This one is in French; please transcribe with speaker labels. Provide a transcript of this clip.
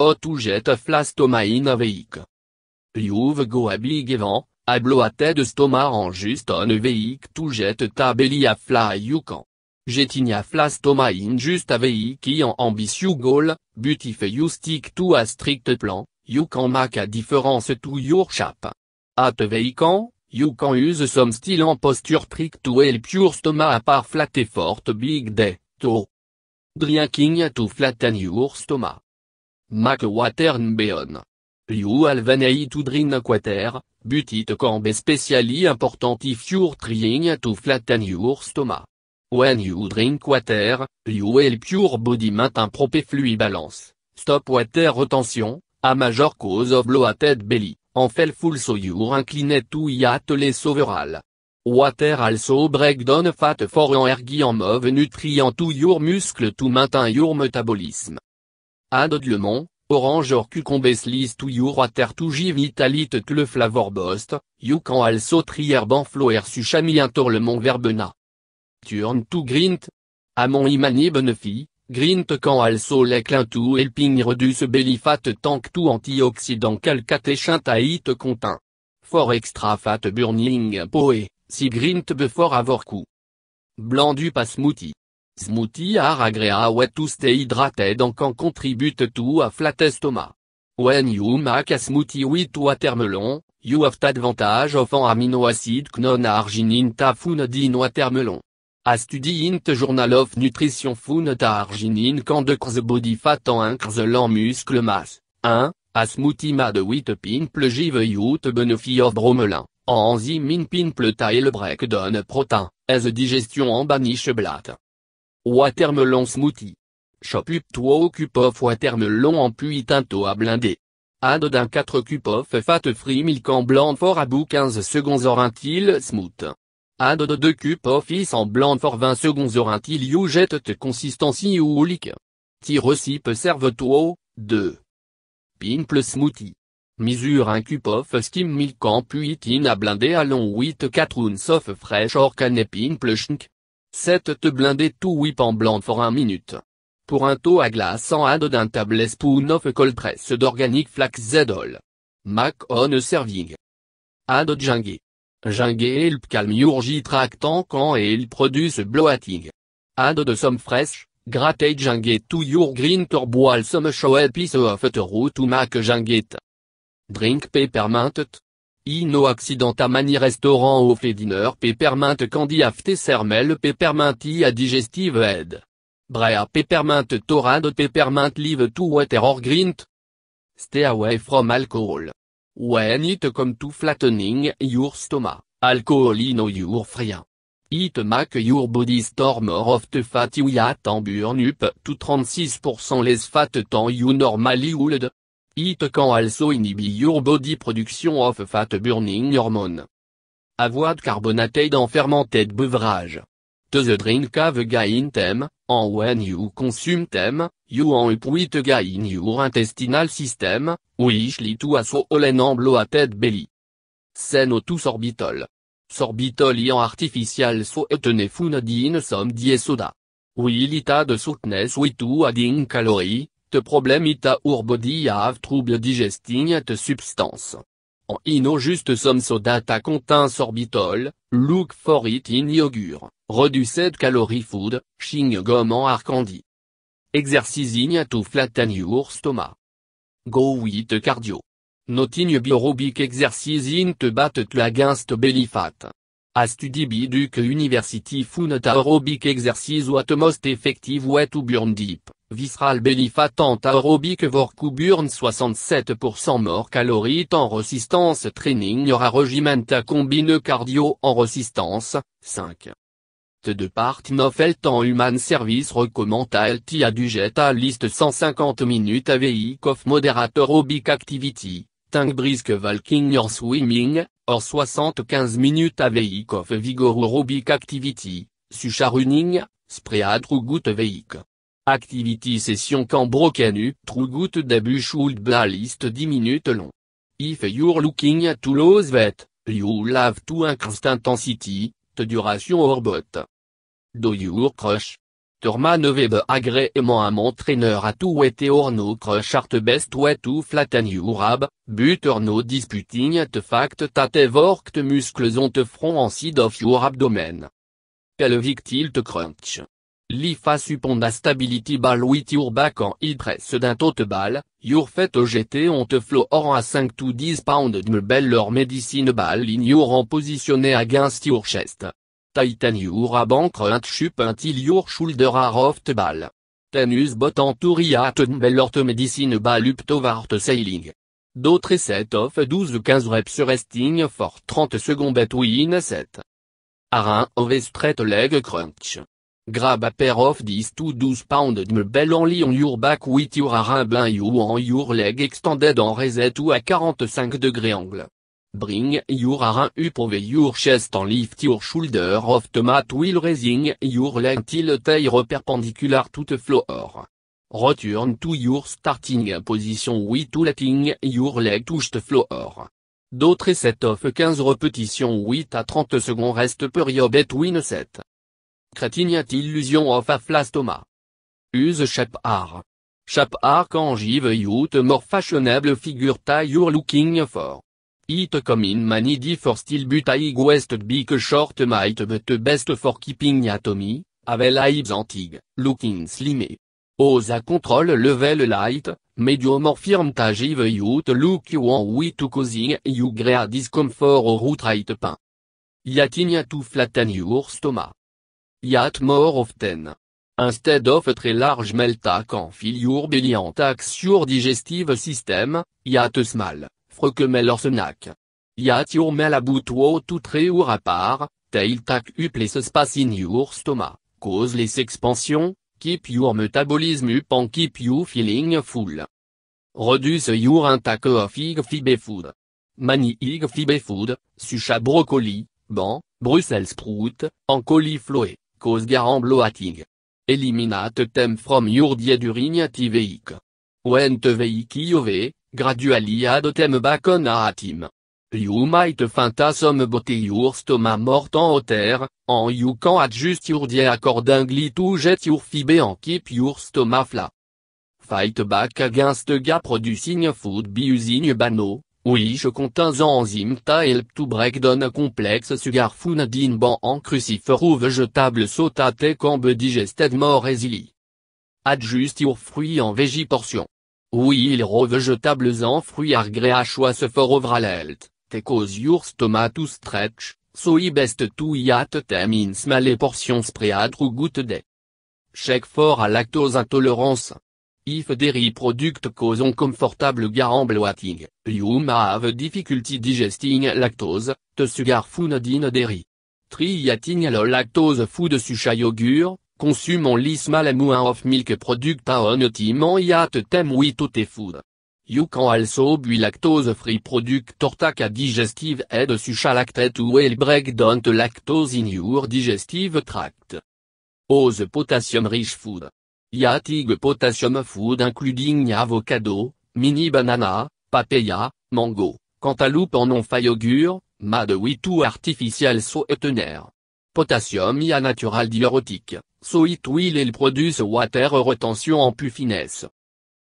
Speaker 1: Otujet flastomain veic. Liuv goabligevant, de stoma en juston tabeli J'ai tabelia yukan. Jetinia flastoma injust a qui en but if you stick tout a strict plan, can make a différence to your chap. At you can use some style en posture trick to el pure stoma à part et forte big day, to. Drinking to flatten your stoma. Mac Water to drink water, but it can be cambe speciali if you're trying to flatten your stomach. When you drink water, you help your body maintain proper fluid balance. Stop water retention, a major cause of bloated belly, en full so you're inclined to yat less overall. Water also break down fat for energy en move nutrient to your muscles to maintain your metabolism mont, Orange or cucumbes to your water to give italite le flavor bost, you can also trier banfloer suchamientor le mont verbena. Turn to grint. Amon imani benefi, grint can also leclin to helping reduce fat, tank to antioxydant calcatechin taïte contain. For extra fat burning poe, si grint before avoir coup. Blanc du pas smoothie. Smoothie are a great ah to stay hydrated and can contribute to a flat estomac. When you make a smoothie with watermelon, you have the advantage of an amino acid known arginine ta found in watermelon. A study in the Journal of Nutrition found arginine can decrease body fat and increase muscle mass. 1. A smoothie made with pimple give you the benefit of bromelin. Enzyme in pimple tail breakdown protein, as digestion en banish blatt. Watermelon smoothie. Chop up to cup of watermelon en tinto à blinder. Add d'un 4 cup of fat free milk en blanc for à bout 15 secondes or until smooth. Add de 2 cup of ice en blanc for 20 secondes or until you get the consistency ou lick. Ti recipe serve to 2. Pimple smoothie. Misure un cup of skim milk en puitin à blindé long 8 4 ounces of fresh or canne pimple shink. 7 te blindé tout whip en blanc for un minute. Pour un taux à glace en add d'un tablet spoon of cold press d'organic flax zedol. Mac on serving. Add jungle Jungie help calm your tractant quand et il produce bloating. Add de some fresh, gratte jungle to your green turboil some show piece of the root to mac jungie. Drink peppermint Ino accidenta mani restaurant au fediner dinner peppermint candy after sermel peppermint a digestive head. Brea peppermint torade peppermint live to water or grint. Stay away from alcohol. When it come to flattening your stomach, alcohol inno your frien. It make your body storm more of the fat you at burn up to 36% less fat than you normally would. It can also inhibit your body production of fat-burning hormone. Avoid carbonated and fermented beverage. To the drink have gain them, and when you consume them, you uproot gain your intestinal system, which lead to a swollen and bloated belly. to sorbitol. Sorbitol ion artificial sweetened food in some soda, Will it add sweetness with adding calories problème problem it our body have trouble digesting at substance. En ino juste some soda that contain sorbitol, look for it in yogurt, reduced calorie food, chewing gum and hard candy. Exercising to flatten your stomach. Go with cardio. Noting biorobic exercising to bat against belly fat. A study du que University found aerobic exercise what most effective way to burn deep. Visral Belifa tente aerobic vorkuburn 67% mort calories en résistance training aura regimenta combine cardio en résistance, 5. De part Nofel en human service recommande LTA du jet à liste 150 minutes AVI of Moderate aerobic activity, tank brisk walking or swimming, or 75 minutes AVI of vigor aerobic activity, sucha running, spread ou goutte vehicle. Activity session through good debut should be a list 10 minutes long. If you're looking to lose weight, you love to increase intensity, the duration or bot. Do your crush? maneuver agrément à mon trainer à tout wet or no crush art best way to flatten your ab, but or no disputing the fact that worked muscles on te front and side of your abdomen. Pelvic tilt crunch lifa suponda stability ball with your back and it press d'un tote ball, your fet OGT on te flow or a 5 to 10 pound dumbbell leur medicine ball in your en positionné against your chest. Titan your a crunch up chup until your shoulder are off the ball. Tenus bot en at dumbbell or te medicine ball up to sailing. D'autres set of 12-15 reps resting for 30 secondes between set. Arin of straight leg crunch. Grab a pair of 10 to 12 pound dumbbell on your back with your arm and you on your leg extended en reset ou à 45 degrés angle. Bring your arm up over your chest and lift your shoulder off the mat while raising your leg till tail perpendicular to the floor. Return to your starting position with letting your leg touch the floor. D'autres set of 15 repetitions 8 à 30 secondes reste period between sets. Crétignat illusion of a aflastoma. Use shape art. Shape art give youth more fashionable figure ta you're looking for. It come in many for style but I west big short might but best for keeping atomy, avec eyes antig, looking slimé. Oza control level light, medium or firm give youth look you want we to causing you great discomfort or right pain. Yatinia to flatten your stomach. Yat more often. Instead of très large meltac en fil your belly and tax your digestive system, yet a small, frocumel or snack. Yet your mel about to three or apart, tail tac up les space in your stomach, cause les expansions, keep your metabolism up and keep you feeling full. Reduce your intake of ig fiber food. Many ig fiber food, such as broccoli, ban, Brussels sprout, en cauliflower cause Garan bloating. Eliminate them from your during vehicle. When the vehicle gradually add them back on a team. You might some about your stomach mort en hauteur, and you can adjust your diet accordingly to get your fibe and keep your stomach flat. Fight back against the gap producing food by using bano, oui je un enzyme help to break down complexe complex sugar food in ban en ou vegetable so be digested more easily. Adjust your fruit en veggie portion. Oui raw vegetables and fruits are great choice for overall health, cause your stomach to stretch, so you best to eat them in small portions spread throughout the day. Check for a lactose intolerance. If dairy product cause uncomfortable garam bloating, you may have difficulty digesting lactose, the sugar food in dairy. Try eating lactose food such as yogurt, consume only small amount of milk product on team and tem time with the food. You can also buy lactose-free product or digestive aid such as lactate ou help break down lactose in your digestive tract. Ose potassium-rich food. Yatig potassium food including avocado, mini banana, papaya, mango, cantaloupe en non yogur, mad wheat ou artificial sweetener. Potassium ya natural diurétique, so it will il produce water retention en plus finesse.